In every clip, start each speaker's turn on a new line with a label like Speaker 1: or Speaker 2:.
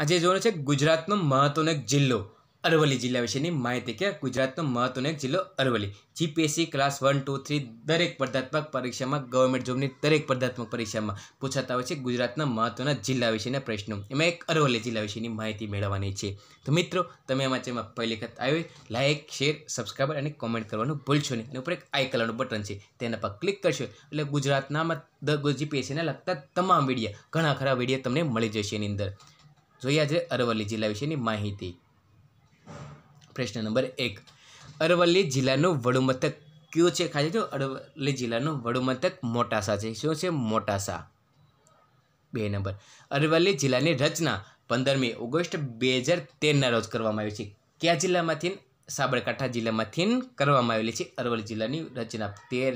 Speaker 1: આજે જોવાનો છે ગુજરાતનો મહત્વનો એક જિલ્લો અરવલ્લી જિલ્લા વિશેની માહિતી કે ગુજરાતનો મહત્વનો એક જિલ્લો Aravalli GPSC class one two three દરેક સ્પર્ધાત્મક પરીક્ષામાં ગવર્મેન્ટ જોબની દરેક સ્પર્ધાત્મક પરીક્ષામાં પૂછાતા હોય છે ગુજરાતના મહત્વના જિલ્લા વિશેના પ્રશ્નો એમાં એક અરવલ્લી જિલ્લા વિશેની માહિતી મેળવવાની છે તો મિત્રો તમે આમાં જેમાં પહેલી વખત આવી લાઇક શેર સબસ્ક્રાઈબર અને કોમેન્ટ કરવાનું ભૂલશો નહીં અને ઉપર એક આઈ બટન છે તેના પર ક્લિક કરશો એટલે ગુજરાતનામાં જીપીએસસીને લગતા તમામ વિડીયો ઘણા ખરા વિડીયો તમને મળી જશે એની અંદર જોઈએ આજે અરવલ્લી જિલ્લા વિશેની માહિતી પ્રશ્ન નંબર એક અરવલ્લી જિલ્લાનું વડુમથક કયું છે ખાલી જો અરવલ્લી જિલ્લાનું વડુમથક મોટાસા છે શું છે મોટાસા બે નંબર અરવલ્લી જિલ્લાની રચના પંદરમી ઓગસ્ટ બે હજાર તેરના રોજ કરવામાં આવી છે કયા જિલ્લામાંથી સાબરકાંઠા જિલ્લામાંથી કરવામાં આવેલી છે અરવલ્લી જિલ્લાની રચના તેર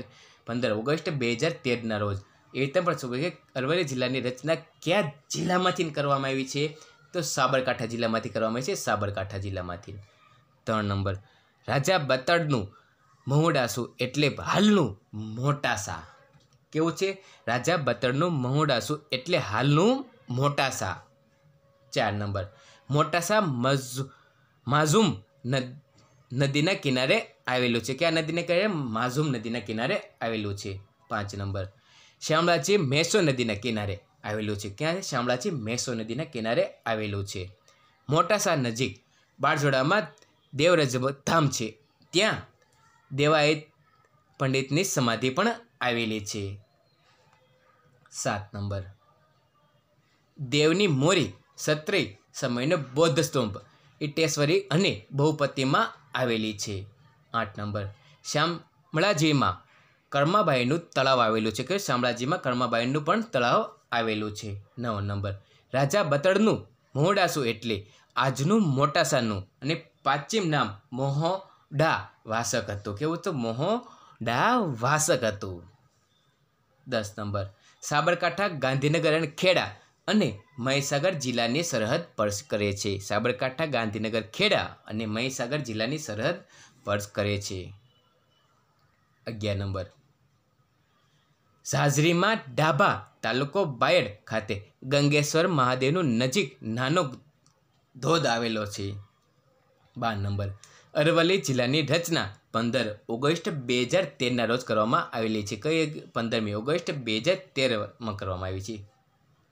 Speaker 1: પંદર ઓગસ્ટ બે હજાર તેરના રોજ એ રીતે પણ શું કે અરવલ્લી જિલ્લાની રચના કયા જિલ્લામાંથી કરવામાં આવી છે તો સાબરકાંઠા જિલ્લામાંથી કરવામાં છે સાબરકાંઠા જિલ્લામાંથી ત્રણ નંબર રાજા બતડનું મહુડાસુ એટલે હાલનું મોટાસા કેવું છે રાજા બતડનું મહુડાસુ એટલે હાલનું મોટાસા ચાર નંબર મોટાસા મઝ માઝુમ નદીના કિનારે આવેલું છે ક્યાં આ નદીને કિનારે માઝુમ નદીના કિનારે આવેલું છે પાંચ નંબર શ્યામળાજી મેસો નદીના કિનારે આવેલું છે ક્યાં શામળાજી મેસો નદીના કિનારે આવેલું છે મોટાસા નજીક બાળજોડામાં દેવરજ ધામ છે ત્યાં દેવાયત પંડિતની સમાધિ પણ આવેલી છે સાત નંબર દેવની મોરી સત્રી સમયનો બૌદ્ધ સ્તંભ ઇટેશ્વરી અને બહુપતિમાં આવેલી છે આઠ નંબર શામળાજીમાં કર્માભાઈનું તળાવ આવેલું છે કે શામળાજીમાં કર્માભાઈનું પણ તળાવ આવેલું છે નવ નંબર રાજા બતડનું મોડાસું એટલે આજનું મોટાસાનું અને પાશ્ચિમ નામ મોહોડા વાસક હતું કેવું તો મોહોડા વાસક હતું દસ નંબર સાબરકાંઠા ગાંધીનગર અને ખેડા અને મહીસાગર જિલ્લાની સરહદ સ્પર્શ કરે છે સાબરકાંઠા ગાંધીનગર ખેડા અને મહીસાગર જિલ્લાની સરહદ સ્પર્શ કરે છે અગિયાર નંબર ઝાઝરીમાં ડાબા તાલુકો બાયડ ખાતે ગંગેશ્વર મહાદેવનું નજીક નાનો ધોધ આવેલો છે બાર નંબર અરવલ્લી જિલ્લાની રચના પંદર ઓગસ્ટ બે હજાર તેરના રોજ કરવામાં આવેલી છે કઈ પંદરમી ઓગસ્ટ બે હજાર તેરમાં કરવામાં આવી છે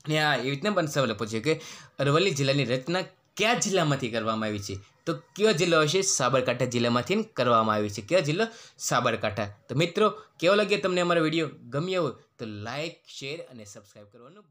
Speaker 1: ને આ એવી રીતના પણ સવાલ પૂછ્યો કે અરવલ્લી જિલ્લાની રચના કયા જિલ્લામાંથી કરવામાં આવી છે તો કયો જિલ્લો હશે સાબરકાંઠા જિલ્લામાંથી કરવામાં આવી છે કયો જિલ્લો સાબરકાંઠા તો મિત્રો કેવો લાગ્યો તમને અમારો વિડીયો ગમ્યો હોય તો લાઇક શેર અને સબસ્ક્રાઈબ કરવાનું